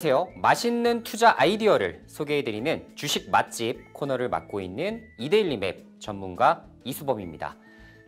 안녕하세요. 맛있는 투자 아이디어를 소개해드리는 주식 맛집 코너를 맡고 있는 이데일리 맵 전문가 이수범입니다.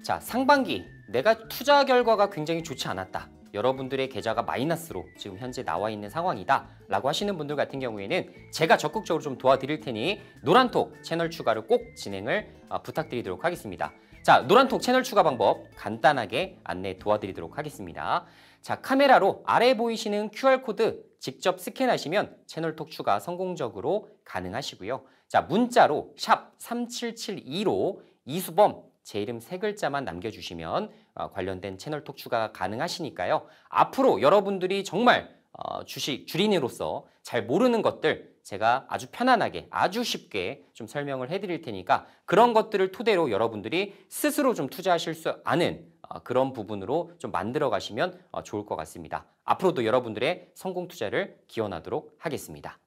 자, 상반기 내가 투자 결과가 굉장히 좋지 않았다. 여러분들의 계좌가 마이너스로 지금 현재 나와 있는 상황이다 라고 하시는 분들 같은 경우에는 제가 적극적으로 좀 도와드릴 테니 노란톡 채널 추가를 꼭 진행을 어, 부탁드리도록 하겠습니다. 자, 노란톡 채널 추가 방법 간단하게 안내 도와드리도록 하겠습니다. 자, 카메라로 아래 보이시는 QR코드 직접 스캔하시면 채널톡 추가 성공적으로 가능하시고요. 자, 문자로 샵 3772로 이수범 제 이름 세 글자만 남겨주시면 어, 관련된 채널톡 추가가 가능하시니까요. 앞으로 여러분들이 정말 어, 주식 주린이로서 잘 모르는 것들 제가 아주 편안하게 아주 쉽게 좀 설명을 해드릴 테니까 그런 것들을 토대로 여러분들이 스스로 좀 투자하실 수 아는 어, 그런 부분으로 좀 만들어 가시면 어, 좋을 것 같습니다. 앞으로도 여러분들의 성공 투자를 기원하도록 하겠습니다.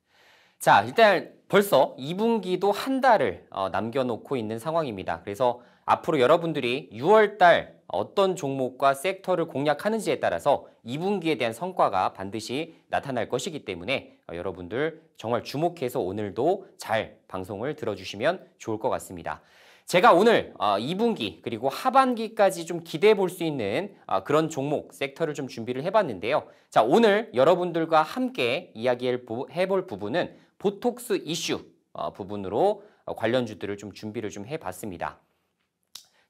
자 일단 벌써 2분기도 한 달을 어, 남겨놓고 있는 상황입니다. 그래서 앞으로 여러분들이 6월달 어떤 종목과 섹터를 공략하는지에 따라서 2분기에 대한 성과가 반드시 나타날 것이기 때문에 어, 여러분들 정말 주목해서 오늘도 잘 방송을 들어주시면 좋을 것 같습니다. 제가 오늘 2분기 어, 그리고 하반기까지 좀 기대해 볼 수 있는 어, 그런 종목, 섹터를 좀 준비를 해봤는데요. 자, 오늘 여러분들과 함께 이야기해볼 부분은 보톡스 이슈 부분으로 관련주들을 좀 준비를 좀 해봤습니다.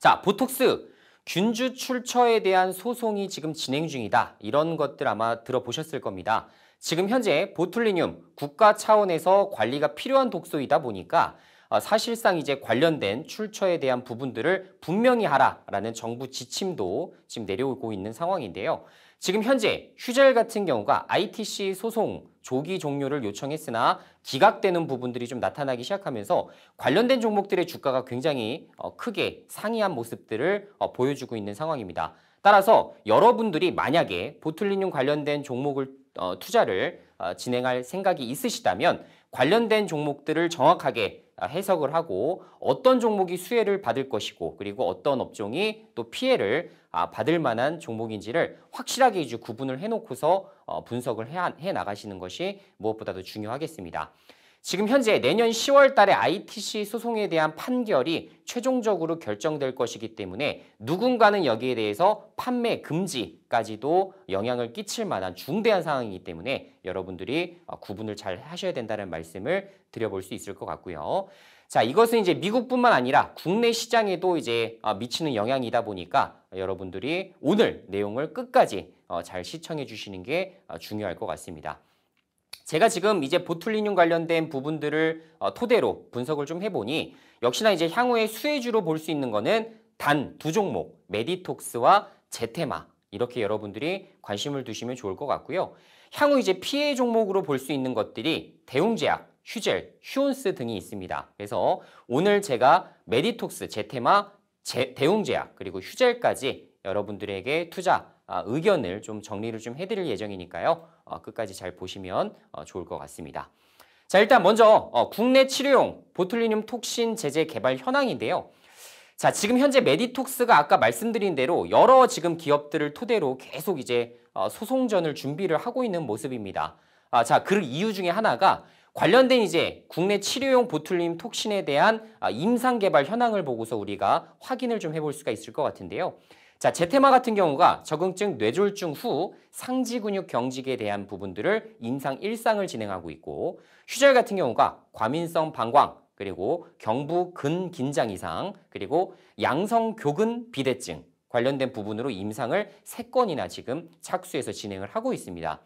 자, 보톡스 균주 출처에 대한 소송이 지금 진행 중이다. 이런 것들 아마 들어보셨을 겁니다. 지금 현재 보툴리늄 국가 차원에서 관리가 필요한 독소이다 보니까 어, 사실상 이제 관련된 출처에 대한 부분들을 분명히 하라라는 정부 지침도 지금 내려오고 있는 상황인데요. 지금 현재 휴젤 같은 경우가 ITC 소송 조기 종료를 요청했으나 기각되는 부분들이 좀 나타나기 시작하면서 관련된 종목들의 주가가 굉장히 어, 크게 상이한 모습들을 어, 보여주고 있는 상황입니다. 따라서 여러분들이 만약에 보툴리늄 관련된 종목을 어, 투자를 진행할 생각이 있으시다면 관련된 종목들을 정확하게 해석을 하고 어떤 종목이 수혜를 받을 것이고 그리고 어떤 업종이 또 피해를 아, 받을 만한 종목인지를 확실하게 이제 구분을 해놓고서 어, 분석을 해 나가시는 것이 무엇보다도 중요하겠습니다. 지금 현재 내년 10월 달에 ITC 소송에 대한 판결이 최종적으로 결정될 것이기 때문에 누군가는 여기에 대해서 판매 금지까지도 영향을 끼칠 만한 중대한 상황이기 때문에 여러분들이 어, 구분을 잘 하셔야 된다는 말씀을 드려볼 수 있을 것 같고요. 자, 이것은 이제 미국뿐만 아니라 국내 시장에도 이제 어, 미치는 영향이다 보니까 여러분들이 오늘 내용을 끝까지 어, 잘 시청해 주시는 게 중요할 것 같습니다. 제가 지금 이제 보툴리늄 관련된 부분들을 어, 토대로 분석을 좀 해보니 역시나 이제 향후에 수혜주로 볼 수 있는 거는 단 두 종목 메디톡스와 제테마 이렇게 여러분들이 관심을 두시면 좋을 것 같고요. 향후 이제 피해 종목으로 볼 수 있는 것들이 대웅제약, 휴젤, 휴온스 등이 있습니다. 그래서 오늘 제가 메디톡스, 제테마, 제, 대웅제약 그리고 휴젤까지 여러분들에게 투자 아, 의견을 좀 정리를 좀 해드릴 예정이니까요. 어, 끝까지 잘 보시면 어, 좋을 것 같습니다. 자 일단 먼저 어, 국내 치료용 보툴리늄 톡신 제재 개발 현황인데요. 자 지금 현재 메디톡스가 아까 말씀드린 대로 여러 지금 기업들을 토대로 계속 이제 소송전을 준비를 하고 있는 모습입니다. 아, 자, 그 이유 중에 하나가 관련된 이제 국내 치료용 보툴리늄 톡신에 대한 아, 임상 개발 현황을 보고서 우리가 확인을 좀 해볼 수가 있을 것 같은데요. 자, 제테마 같은 경우가 적응증 뇌졸중 후 상지 근육 경직에 대한 부분들을 임상 일상을 진행하고 있고 휴절 같은 경우가 과민성 방광 그리고 경부 근 긴장 이상 그리고 양성 교근 비대증 관련된 부분으로 임상을 3건이나 지금 착수해서 진행을 하고 있습니다.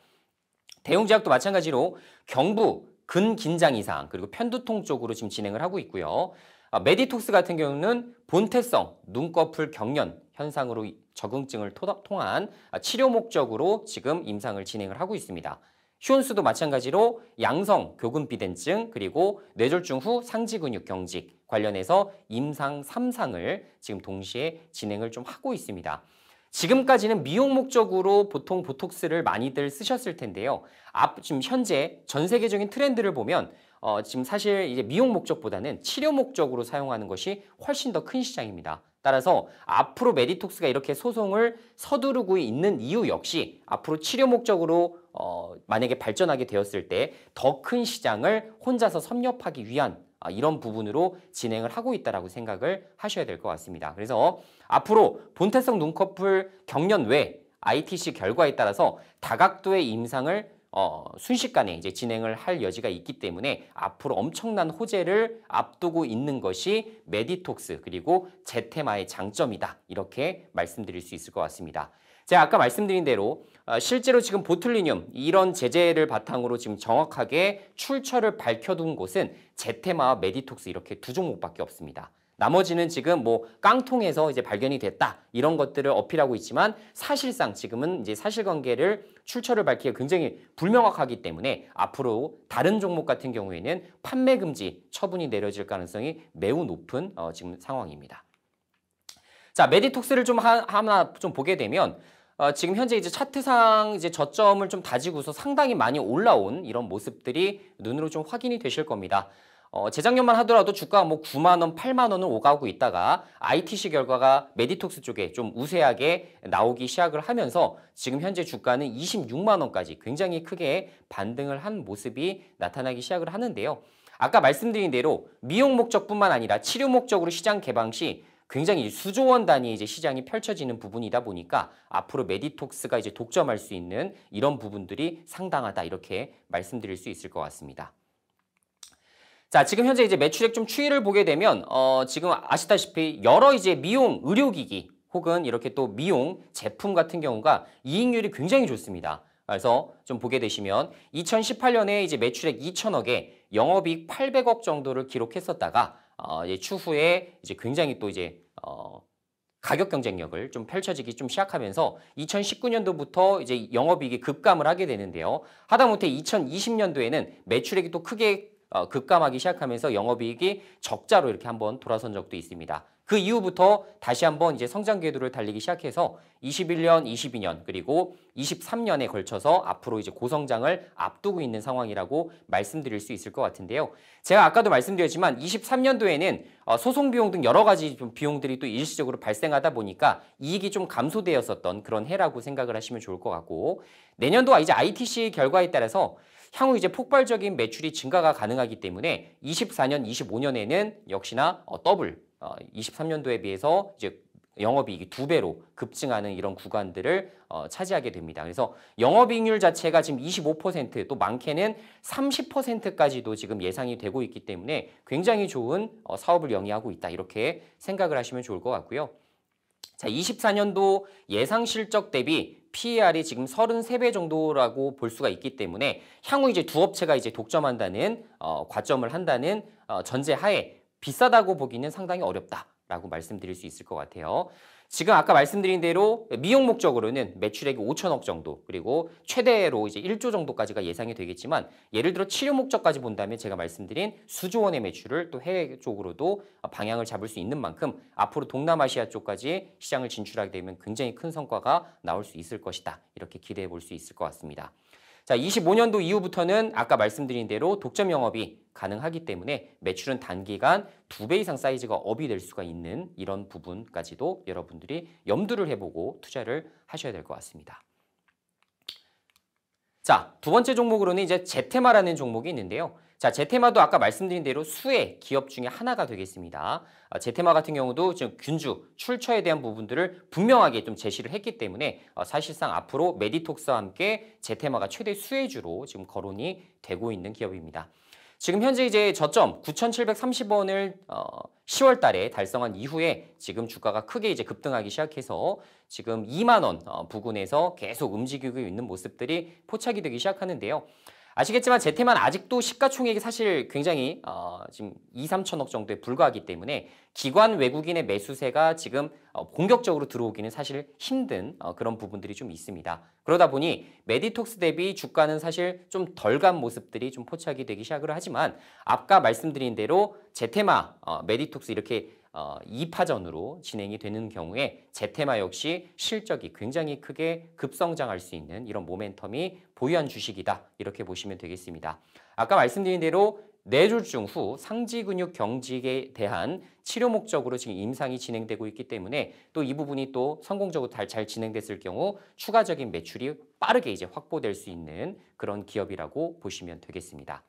대웅제약도 마찬가지로 경부 근 긴장 이상 그리고 편두통 쪽으로 지금 진행을 하고 있고요. 아, 메디톡스 같은 경우는 본태성 눈꺼풀 경련 현상으로 적응증을 통한 아, 치료 목적으로 지금 임상을 진행을 하고 있습니다. 휴온수도 마찬가지로 양성, 교근비 d 증 그리고 뇌졸중 후 상지근육 경직 관련해서 임상 3상을 지금 동시에 진행을 좀 하고 있습니다. 지금까지는 미용 목적으로 보통 보톡스를 많이들 쓰셨을 텐데요. 앞, 지금 현재 전 세계적인 트렌드를 보면 어, 지금 사실 이제 미용 목적보다는 치료 목적으로 사용하는 것이 훨씬 더 큰 시장입니다. 따라서 앞으로 메디톡스가 이렇게 소송을 서두르고 있는 이유 역시 앞으로 치료 목적으로 어, 만약에 발전하게 되었을 때 더 큰 시장을 혼자서 섭렵하기 위한 아, 이런 부분으로 진행을 하고 있다라고 생각을 하셔야 될 것 같습니다. 그래서 앞으로 본태성 눈꺼풀 경련 외 ITC 결과에 따라서 다각도의 임상을 어, 순식간에 이제 진행을 할 여지가 있기 때문에 앞으로 엄청난 호재를 앞두고 있는 것이 메디톡스 그리고 제테마의 장점이다 이렇게 말씀드릴 수 있을 것 같습니다. 제가 아까 말씀드린 대로 어, 실제로 지금 보툴리늄 이런 제재를 바탕으로 지금 정확하게 출처를 밝혀둔 곳은 제테마와 메디톡스 이렇게 두 종목밖에 없습니다. 나머지는 지금 뭐 깡통에서 이제 발견이 됐다 이런 것들을 어필하고 있지만 사실상 지금은 이제 사실관계를 출처를 밝히기가 굉장히 불명확하기 때문에 앞으로 다른 종목 같은 경우에는 판매 금지 처분이 내려질 가능성이 매우 높은 어, 지금 상황입니다. 자, 메디톡스를 좀 하, 하나 좀 보게 되면 어, 지금 현재 이제 차트상 이제 저점을 좀 다지고서 상당히 많이 올라온 이런 모습들이 눈으로 좀 확인이 되실 겁니다. 어, 재작년만 하더라도 주가뭐 9만 원, 8만 원을 오가고 있다가 ITC 결과가 메디톡스 쪽에 좀 우세하게 나오기 시작을 하면서 지금 현재 주가는 26만 원까지 굉장히 크게 반등을 한 모습이 나타나기 시작을 하는데요. 아까 말씀드린 대로 미용 목적뿐만 아니라 치료 목적으로 시장 개방 시 굉장히 수조 원 단위 이제 시장이 펼쳐지는 부분이다 보니까 앞으로 메디톡스가 이제 독점할 수 있는 이런 부분들이 상당하다 이렇게 말씀드릴 수 있을 것 같습니다. 자, 지금 현재 이제 매출액 좀 추이를 보게 되면 어, 지금 아시다시피 여러 이제 미용 의료기기 혹은 이렇게 또 미용 제품 같은 경우가 이익률이 굉장히 좋습니다. 그래서 좀 보게 되시면 2018년에 이제 매출액 2천억에 영업이익 800억 정도를 기록했었다가 어, 이제 추후에 이제 굉장히 또 이제 어, 가격 경쟁력을 좀 펼쳐지기 좀 시작하면서 2019년도부터 이제 영업이익이 급감을 하게 되는데요. 하다못해 2020년도에는 매출액이 또 크게 어, 급감하기 시작하면서 영업이익이 적자로 이렇게 한번 돌아선 적도 있습니다. 그 이후부터 다시 한번 이제 성장 궤도를 달리기 시작해서 21년, 22년 그리고 23년에 걸쳐서 앞으로 이제 고성장을 앞두고 있는 상황이라고 말씀드릴 수 있을 것 같은데요. 제가 아까도 말씀드렸지만 23년도에는 어, 소송 비용 등 여러 가지 좀 비용들이 또 일시적으로 발생하다 보니까 이익이 좀 감소되었었던 그런 해라고 생각을 하시면 좋을 것 같고 내년도 이제 ITC 결과에 따라서 향후 이제 폭발적인 매출이 증가가 가능하기 때문에 24년, 25년에는 역시나 어, 더블 어, 23년도에 비해서 이제 영업이익이 두 배로 급증하는 이런 구간들을 어, 차지하게 됩니다. 그래서 영업이익률 자체가 지금 25%또 많게는 30%까지도 지금 예상이 되고 있기 때문에 굉장히 좋은 어, 사업을 영위하고 있다 이렇게 생각을 하시면 좋을 것 같고요. 자, 24년도 예상 실적 대비 PER이 지금 33배 정도라고 볼 수가 있기 때문에 향후 이제 두 업체가 이제 독점한다는 어, 과점을 한다는 어, 전제 하에 비싸다고 보기는 상당히 어렵다라고 말씀드릴 수 있을 것 같아요. 지금 아까 말씀드린 대로 미용 목적으로는 매출액이 5천억 정도 그리고 최대로 이제 1조 정도까지가 예상이 되겠지만 예를 들어 치료 목적까지 본다면 제가 말씀드린 수조 원의 매출을 또 해외 쪽으로도 방향을 잡을 수 있는 만큼 앞으로 동남아시아 쪽까지 시장을 진출하게 되면 굉장히 큰 성과가 나올 수 있을 것이다. 이렇게 기대해 볼 수 있을 것 같습니다. 자, 25년도 이후부터는 아까 말씀드린 대로 독점 영업이 가능하기 때문에 매출은 단기간 두 배 이상 사이즈가 업이 될 수가 있는 이런 부분까지도 여러분들이 염두를 해보고 투자를 하셔야 될 것 같습니다. 자, 두 번째 종목으로는 이제 제테마라는 종목이 있는데요. 자, 제테마도 아까 말씀드린 대로 수혜 기업 중에 하나가 되겠습니다. 어, 제테마 같은 경우도 지금 균주, 출처에 대한 부분들을 분명하게 좀 제시를 했기 때문에 어, 사실상 앞으로 메디톡스와 함께 제테마가 최대 수혜주로 지금 거론이 되고 있는 기업입니다. 지금 현재 이제 저점 9,730원을 어, 10월 달에 달성한 이후에 지금 주가가 크게 이제 급등하기 시작해서 지금 2만 원 어, 부근에서 계속 움직이고 있는 모습들이 포착이 되기 시작하는데요. 아시겠지만 제테만 아직도 시가총액이 사실 굉장히 어, 지금 2, 3천억 정도에 불과하기 때문에 기관 외국인의 매수세가 지금 어, 공격적으로 들어오기는 사실 힘든 어, 그런 부분들이 좀 있습니다. 그러다 보니 메디톡스 대비 주가는 사실 좀 덜 간 모습들이 좀 포착이 되기 시작을 하지만 아까 말씀드린 대로 제테마, 어, 메디톡스 이렇게 2파전으로 어, 진행이 되는 경우에 제테마 역시 실적이 굉장히 크게 급성장할 수 있는 이런 모멘텀이 보유한 주식이다. 이렇게 보시면 되겠습니다. 아까 말씀드린 대로 뇌졸중 네 후 상지근육 경직에 대한 치료 목적으로 지금 임상이 진행되고 있기 때문에 또 이 부분이 또 성공적으로 잘, 잘 진행됐을 경우 추가적인 매출이 빠르게 이제 확보될 수 있는 그런 기업이라고 보시면 되겠습니다.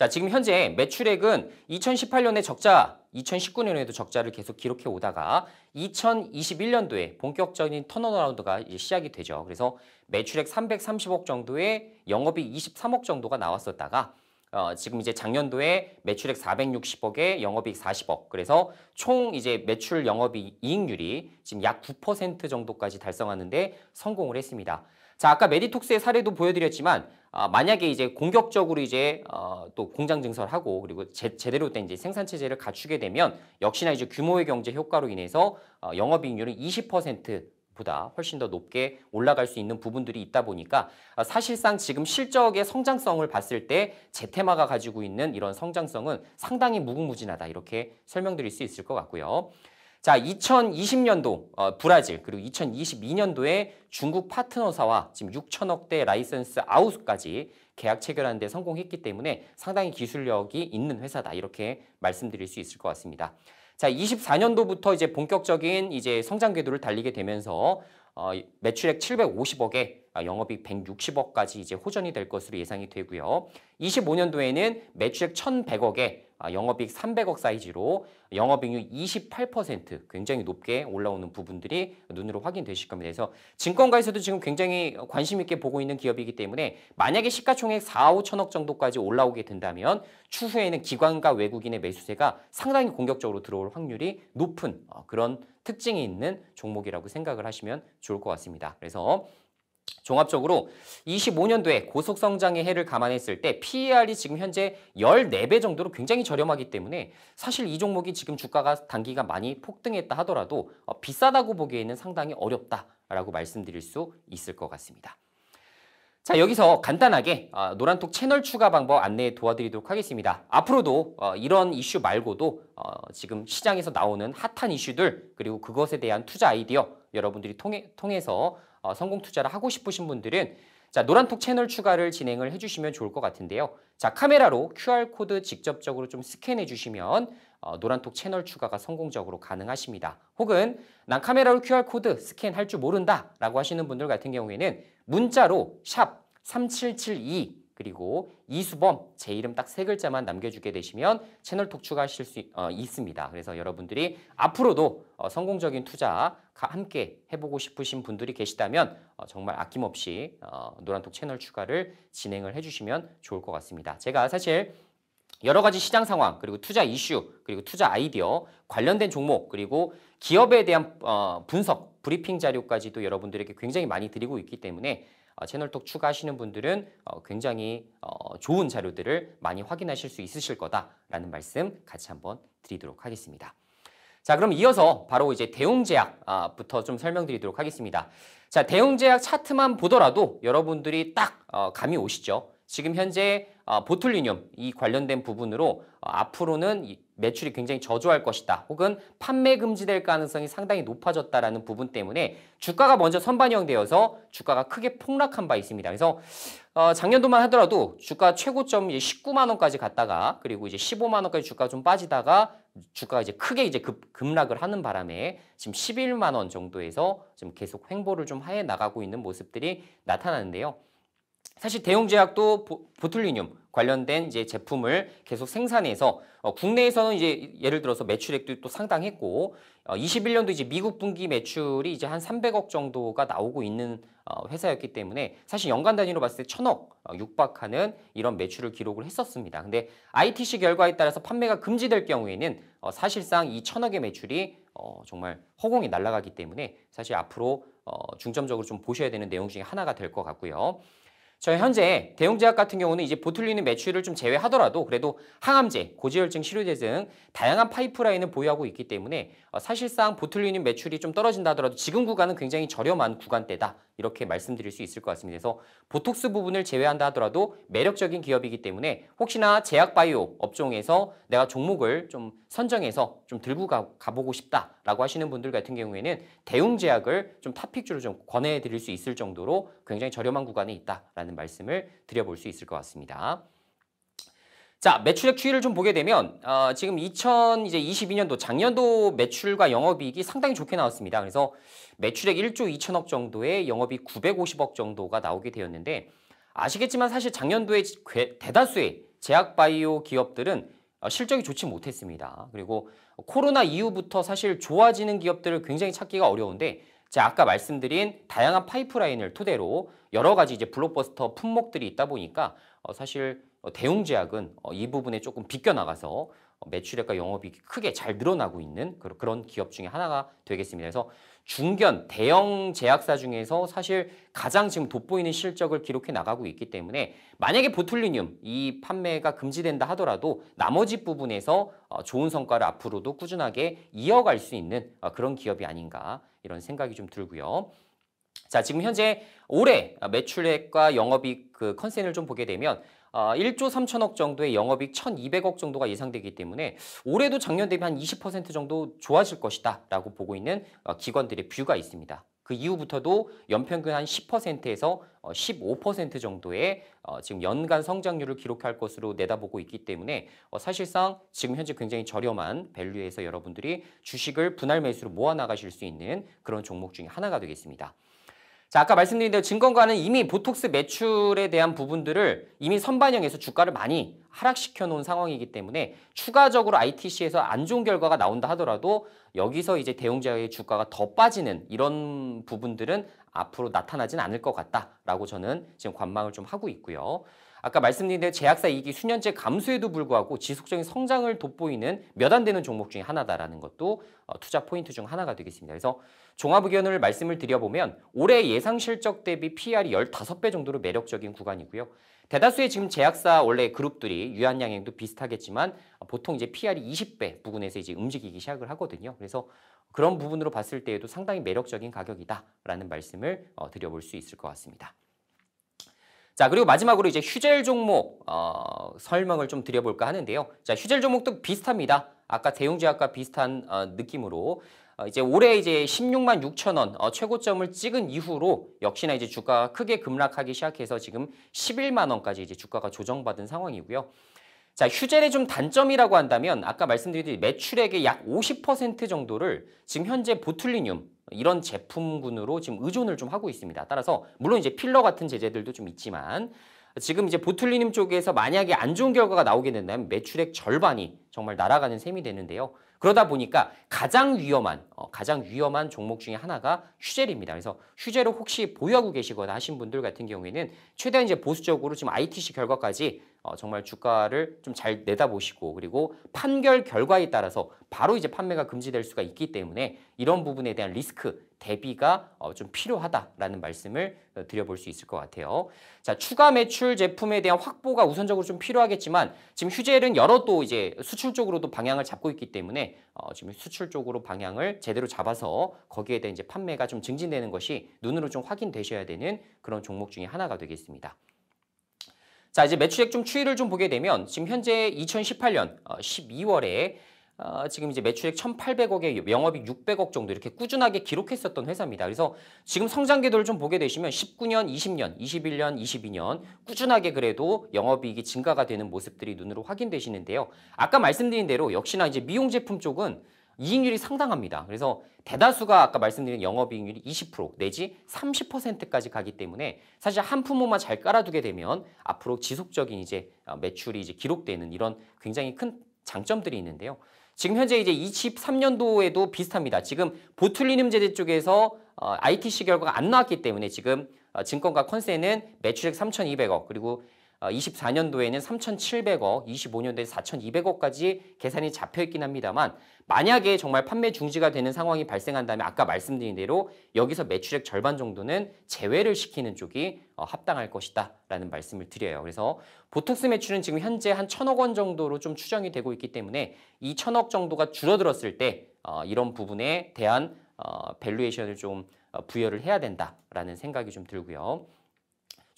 자, 지금 현재 매출액은 2018년에 적자, 2019년에도 적자를 계속 기록해 오다가 2021년도에 본격적인 턴어라운드가 시작이 되죠. 그래서 매출액 330억 정도에 영업이 23억 정도가 나왔었다가 어, 지금 이제 작년도에 매출액 460억에 영업이 40억. 그래서 총 이제 매출 영업이익률이 지금 약 9% 정도까지 달성하는데 성공을 했습니다. 자, 아까 메디톡스의 사례도 보여드렸지만 아, 만약에 이제 공격적으로 이제 어, 또 공장 증설하고 그리고 제, 제대로 된 이제 생산 체제를 갖추게 되면 역시나 이제 규모의 경제 효과로 인해서 어, 영업이익률은 20% 보다 훨씬 더 높게 올라갈 수 있는 부분들이 있다 보니까 아, 사실상 지금 실적의 성장성을 봤을 때재테마가 가지고 있는 이런 성장성은 상당히 무궁무진하다 이렇게 설명드릴 수 있을 것 같고요. 자, 2020년도 어, 브라질 그리고 2022년도에 중국 파트너사와 지금 6천억 대라이센스 아웃까지 계약 체결하는 데 성공했기 때문에 상당히 기술력이 있는 회사다 이렇게 말씀드릴 수 있을 것 같습니다. 자, 24년도부터 이제 본격적인 이제 성장 궤도를 달리게 되면서 어, 매출액 750억에 아, 영업이 160억까지 이제 호전이 될 것으로 예상이 되고요. 25년도에는 매출액 1,100억에 아, 영업이익 300억 사이즈로 영업이익률 28% 굉장히 높게 올라오는 부분들이 눈으로 확인되실 겁니다. 그래서 증권가에서도 지금 굉장히 관심 있게 보고 있는 기업이기 때문에 만약에 시가총액 4, 5천억 정도까지 올라오게 된다면 추후에는 기관과 외국인의 매수세가 상당히 공격적으로 들어올 확률이 높은 어, 그런 특징이 있는 종목이라고 생각을 하시면 좋을 것 같습니다. 그래서 종합적으로 25년도에 고속성장의 해를 감안했을 때 PER이 지금 현재 14배 정도로 굉장히 저렴하기 때문에 사실 이 종목이 지금 주가가 단기가 많이 폭등했다 하더라도 어, 비싸다고 보기에는 상당히 어렵다라고 말씀드릴 수 있을 것 같습니다. 자 여기서 간단하게 아, 노란톡 채널 추가 방법 안내 도와드리도록 하겠습니다. 앞으로도 어, 이런 이슈 말고도 어, 지금 시장에서 나오는 핫한 이슈들 그리고 그것에 대한 투자 아이디어 여러분들이 통해, 통해서 어, 성공 투자를 하고 싶으신 분들은 자 노란톡 채널 추가를 진행을 해주시면 좋을 것 같은데요. 자 카메라로 QR코드 직접적으로 좀 스캔해 주시면 어, 노란톡 채널 추가가 성공적으로 가능하십니다. 혹은 난 카메라로 QR코드 스캔할 줄 모른다 라고 하시는 분들 같은 경우에는 문자로 샵3772 그리고 이수범 제 이름 딱 세 글자만 남겨주게 되시면 채널 톡 추가하실 수 어, 있습니다. 그래서 여러분들이 앞으로도 어, 성공적인 투자 함께 해보고 싶으신 분들이 계시다면 어, 정말 아낌없이 어, 노란톡 채널 추가를 진행을 해주시면 좋을 것 같습니다. 제가 사실 여러 가지 시장 상황 그리고 투자 이슈 그리고 투자 아이디어 관련된 종목 그리고 기업에 대한 어, 분석 브리핑 자료까지도 여러분들에게 굉장히 많이 드리고 있기 때문에 어, 채널톡 추가하시는 분들은 어, 굉장히 어, 좋은 자료들을 많이 확인하실 수 있으실 거다라는 말씀 같이 한번 드리도록 하겠습니다. 자, 그럼 이어서 바로 이제 대웅제약부터 아, 좀 설명드리도록 하겠습니다. 자, 대웅제약 차트만 보더라도 여러분들이 딱 감이 오시죠. 지금 현재 어, 보툴리늄 이 관련된 부분으로 앞으로는 매출이 굉장히 저조할 것이다. 혹은 판매 금지될 가능성이 상당히 높아졌다라는 부분 때문에 주가가 먼저 선반영되어서 주가가 크게 폭락한 바 있습니다. 그래서 어, 작년도만 하더라도 주가 최고점 19만 원까지 갔다가 그리고 이제 15만 원까지 주가 좀 빠지다가 주가가 이제 크게 이제 급, 급락을 하는 바람에 지금 11만 원 정도에서 지금 계속 횡보를 좀 하해 나가고 있는 모습들이 나타나는데요. 사실 대형 제약도 보, 툴리늄 관련된 이제 제품을 계속 생산해서 어, 국내에서는 이제 예를 들어서 매출액도 또 상당했고 어, 21년도 이제 미국 분기 매출이 이제 한 300억 정도가 나오고 있는 어, 회사였기 때문에 사실 연간 단위로 봤을 때 천억 어, 육박하는 이런 매출을 기록을 했었습니다. 근데 ITC 결과에 따라서 판매가 금지될 경우에는 어, 사실상 이 천억의 매출이 어, 정말 허공에 날아가기 때문에 사실 앞으로 어, 중점적으로 좀 보셔야 되는 내용 중에 하나가 될 것 같고요. 저 현재 대형제약 같은 경우는 이제 보틀리는 매출을 좀 제외하더라도 그래도 항암제, 고지혈증 치료제 등 다양한 파이프라인을 보유하고 있기 때문에 어, 사실상 보틀리는 매출이 좀 떨어진다 하더라도 지금 구간은 굉장히 저렴한 구간대다 이렇게 말씀드릴 수 있을 것 같습니다. 그래서 보톡스 부분을 제외한다 하더라도 매력적인 기업이기 때문에 혹시나 제약바이오 업종에서 내가 종목을 좀 선정해서 좀 들고 가, 보고 싶다라고 하시는 분들 같은 경우에는 대웅제약을 좀 탑픽주로 좀 권해드릴 수 있을 정도로 굉장히 저렴한 구간에 있다라는 말씀을 드려볼 수 있을 것 같습니다. 자, 매출액 추이를 좀 보게 되면 어, 지금 2022년도 작년도 매출과 영업이익이 상당히 좋게 나왔습니다. 그래서 매출액 1조 2천억 정도의 영업이익 950억 정도가 나오게 되었는데 아시겠지만 사실 작년도에 대다수의 제약바이오 기업들은 어, 실적이 좋지 못했습니다. 그리고 코로나 이후부터 사실 좋아지는 기업들을 굉장히 찾기가 어려운데 제가 아까 말씀드린 다양한 파이프라인을 토대로 여러 가지 이제 블록버스터 품목들이 있다 보니까 어, 사실 어, 대웅제약은 어, 이 부분에 조금 비껴나가서 어, 매출액과 영업이익이 크게 잘 늘어나고 있는 그런 기업 중에 하나가 되겠습니다. 그래서 중견 대형 제약사 중에서 사실 가장 지금 돋보이는 실적을 기록해 나가고 있기 때문에 만약에 보툴리늄 이 판매가 금지된다 하더라도 나머지 부분에서 좋은 성과를 앞으로도 꾸준하게 이어갈 수 있는 그런 기업이 아닌가 이런 생각이 좀 들고요. 자 지금 현재 올해 매출액과 영업이그컨셉을좀 보게 되면 1조 아, 3천억 정도의 영업이익 1,200억 정도가 예상되기 때문에 올해도 작년 대비 한 20% 정도 좋아질 것이다 라고 보고 있는 어, 기관들의 뷰가 있습니다. 그 이후부터도 연평균 한 10%에서 15% 어, 정도의 어, 지금 연간 성장률을 기록할 것으로 내다보고 있기 때문에 사실상 지금 현재 굉장히 저렴한 밸류에서 여러분들이 주식을 분할 매수로 모아 나가실 수 있는 그런 종목 중에 하나가 되겠습니다. 자, 아까 말씀드린 대로 증권가는 이미 보톡스 매출에 대한 부분들을 이미 선반영해서 주가를 많이 하락시켜 놓은 상황이기 때문에 추가적으로 ITC에서 안 좋은 결과가 나온다 하더라도 여기서 이제 대형자의 주가가 더 빠지는 이런 부분들은 앞으로 나타나진 않을 것 같다라고 저는 지금 관망을 좀 하고 있고요. 아까 말씀드린 대로 제약사 이익이 수년째 감소에도 불구하고 지속적인 성장을 돋보이는 몇 안 되는 종목 중에 하나다라는 것도 어, 투자 포인트 중 하나가 되겠습니다. 그래서 종합 의견을 말씀을 드려보면 올해 예상 실적 대비 PR이 15배 정도로 매력적인 구간이고요. 대다수의 지금 제약사 원래 그룹들이 유한양행도 비슷하겠지만 보통 이제 PR이 20배 부근에서 이제 움직이기 시작을 하거든요. 그래서 그런 부분으로 봤을 때에도 상당히 매력적인 가격이다라는 말씀을 어, 드려볼 수 있을 것 같습니다. 자, 그리고 마지막으로 이제 휴젤 종목 어, 설명을 좀 드려볼까 하는데요. 자, 휴젤 종목도 비슷합니다. 아까 대용제약과 비슷한 어, 느낌으로 어, 이제 올해 이제 16만 6천 원 어, 최고점을 찍은 이후로 역시나 이제 주가가 크게 급락하기 시작해서 지금 11만 원까지 이제 주가가 조정받은 상황이고요. 자, 휴젤의 좀 단점이라고 한다면 아까 말씀드린 매출액의 약 50% 정도를 지금 현재 보툴리늄 이런 제품군으로 지금 의존을 좀 하고 있습니다. 따라서 물론 이제 필러 같은 제재들도 좀 있지만 지금 이제 보툴리늄 쪽에서 만약에 안 좋은 결과가 나오게 된다면 매출액 절반이 정말 날아가는 셈이 되는데요. 그러다 보니까 가장 위험한 어, 가장 위험한 종목 중에 하나가 휴젤입니다. 그래서 휴젤을 혹시 보유하고 계시거나 하신 분들 같은 경우에는 최대한 이제 보수적으로 지금 ITC 결과까지 어, 정말 주가를 좀 잘 내다보시고 그리고 판결 결과에 따라서 바로 이제 판매가 금지될 수가 있기 때문에 이런 부분에 대한 리스크 대비가 어, 좀 필요하다라는 말씀을 어, 드려볼 수 있을 것 같아요. 자 추가 매출 제품에 대한 확보가 우선적으로 좀 필요하겠지만 지금 휴젤은 여러 또 이제 수출 쪽으로도 방향을 잡고 있기 때문에 어, 지금 수출 쪽으로 방향을 제대로 잡아서 거기에 대한 이제 판매가 좀 증진되는 것이 눈으로 좀 확인되셔야 되는 그런 종목 중에 하나가 되겠습니다. 자 이제 매출액 좀 추이를 좀 보게 되면 지금 현재 2018년 12월에 어, 어, 지금 이제 매출액 1,800억에 영업이익 600억 정도 이렇게 꾸준하게 기록했었던 회사입니다. 그래서 지금 성장 궤도를 좀 보게 되시면 19년, 20년, 21년, 22년 꾸준하게 그래도 영업이익이 증가가 되는 모습들이 눈으로 확인되시는데요. 아까 말씀드린 대로 역시나 이제 미용 제품 쪽은 이익률이 상당합니다. 그래서 대다수가 아까 말씀드린 영업이익률이 20% 내지 30%까지 가기 때문에 사실 한 품목만 잘 깔아두게 되면 앞으로 지속적인 이제 어, 매출이 이제 기록되는 이런 굉장히 큰 장점들이 있는데요. 지금 현재 이제 23년도에도 비슷합니다. 지금 보툴리늄 제재 쪽에서 ITC 어, 결과가 안 나왔기 때문에 지금 어, 증권가 컨센은 매출액 3,200억 그리고 24년도에는 어, 3,700억, 25년도에 는 4,200억까지 계산이 잡혀 있긴 합니다만 만약에 정말 판매 중지가 되는 상황이 발생한다면 아까 말씀드린 대로 여기서 매출액 절반 정도는 제외를 시키는 쪽이 어, 합당할 것이다라는 말씀을 드려요. 그래서 보톡스 매출은 지금 현재 한 천억 원 정도로 좀 추정이 되고 있기 때문에 이 천억 정도가 줄어들었을 때 어, 이런 부분에 대한 밸류에이션을 좀 부여를 해야 된다라는 생각이 좀 들고요.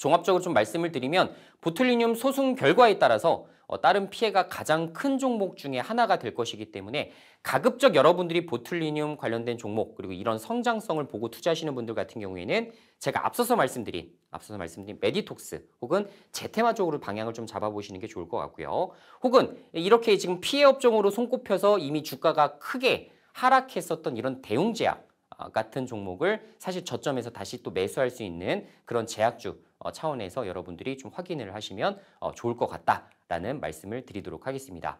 종합적으로 좀 말씀을 드리면 보틀리늄 소송 결과에 따라서 어, 다른 피해가 가장 큰 종목 중에 하나가 될 것이기 때문에 가급적 여러분들이 보틀리늄 관련된 종목 그리고 이런 성장성을 보고 투자하시는 분들 같은 경우에는 제가 앞서서 말씀드린 앞서서 말씀드린 메디톡스 혹은 제테마 쪽으로 방향을 좀 잡아보시는 게 좋을 것 같고요. 혹은 이렇게 지금 피해 업종으로 손꼽혀서 이미 주가가 크게 하락했었던 이런 대웅제약 어, 같은 종목을 사실 저점에서 다시 또 매수할 수 있는 그런 제약주 어, 차원에서 여러분들이 좀 확인을 하시면 어, 좋을 것 같다라는 말씀을 드리도록 하겠습니다.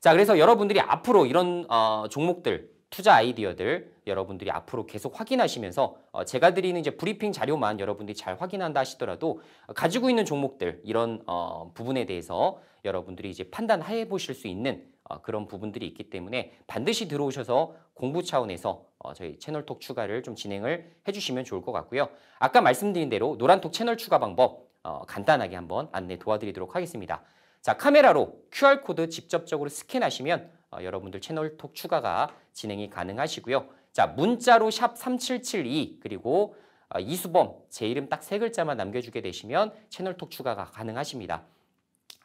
자, 그래서 여러분들이 앞으로 이런 종목들 투자 아이디어들 여러분들이 앞으로 계속 확인하시면서 제가 드리는 이제 브리핑 자료만 여러분들이 잘 확인한다 하시더라도 가지고 있는 종목들 이런 부분에 대해서 여러분들이 이제 판단해 보실 수 있는 어, 그런 부분들이 있기 때문에 반드시 들어오셔서 공부 차원에서 어, 저희 채널톡 추가를 좀 진행을 해주시면 좋을 것 같고요. 아까 말씀드린 대로 노란톡 채널 추가 방법 어, 간단하게 한번 안내 도와드리도록 하겠습니다. 자 카메라로 QR코드 직접적으로 스캔하시면 여러분들 채널톡 추가가 진행이 가능하시고요. 자 문자로 샵 3772 그리고 이수범 제 이름 딱 세 글자만 남겨주게 되시면 채널톡 추가가 가능하십니다.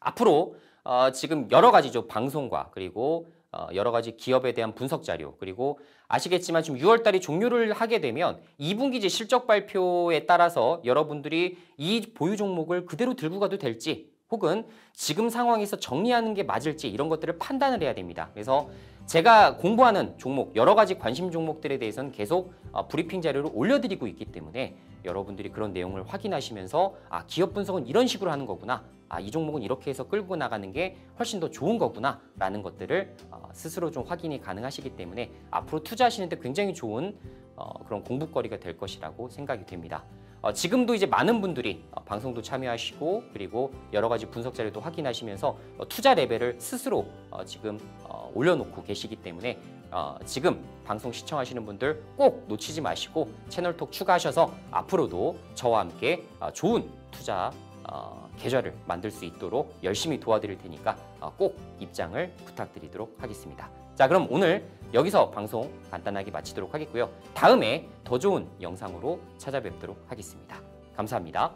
앞으로 어, 지금 여러 가지죠. 방송과 그리고 어, 여러 가지 기업에 대한 분석 자료 그리고 아시겠지만 지금 6월 달이 종료를 하게 되면 2분기 실적 발표에 따라서 여러분들이 이 보유 종목을 그대로 들고 가도 될지 혹은 지금 상황에서 정리하는 게 맞을지 이런 것들을 판단을 해야 됩니다. 그래서 제가 공부하는 종목, 여러 가지 관심 종목들에 대해서는 계속 어, 브리핑 자료를 올려드리고 있기 때문에 여러분들이 그런 내용을 확인하시면서 아, 기업 분석은 이런 식으로 하는 거구나. 아, 이 종목은 이렇게 해서 끌고 나가는 게 훨씬 더 좋은 거구나. 라는 것들을 어, 스스로 좀 확인이 가능하시기 때문에 앞으로 투자하시는데 굉장히 좋은 어, 그런 공부거리가 될 것이라고 생각이 됩니다. 어, 지금도 이제 많은 분들이 어, 방송도 참여하시고 그리고 여러 가지 분석 자료도 확인하시면서 어, 투자 레벨을 스스로 어, 지금 어, 올려놓고 계시기 때문에 어, 지금 방송 시청하시는 분들 꼭 놓치지 마시고 채널톡 추가하셔서 앞으로도 저와 함께 좋은 투자 계좌를 만들 수 있도록 열심히 도와드릴 테니까 꼭 입장을 부탁드리도록 하겠습니다. 자 그럼 오늘 여기서 방송 간단하게 마치도록 하겠고요. 다음에 더 좋은 영상으로 찾아뵙도록 하겠습니다. 감사합니다.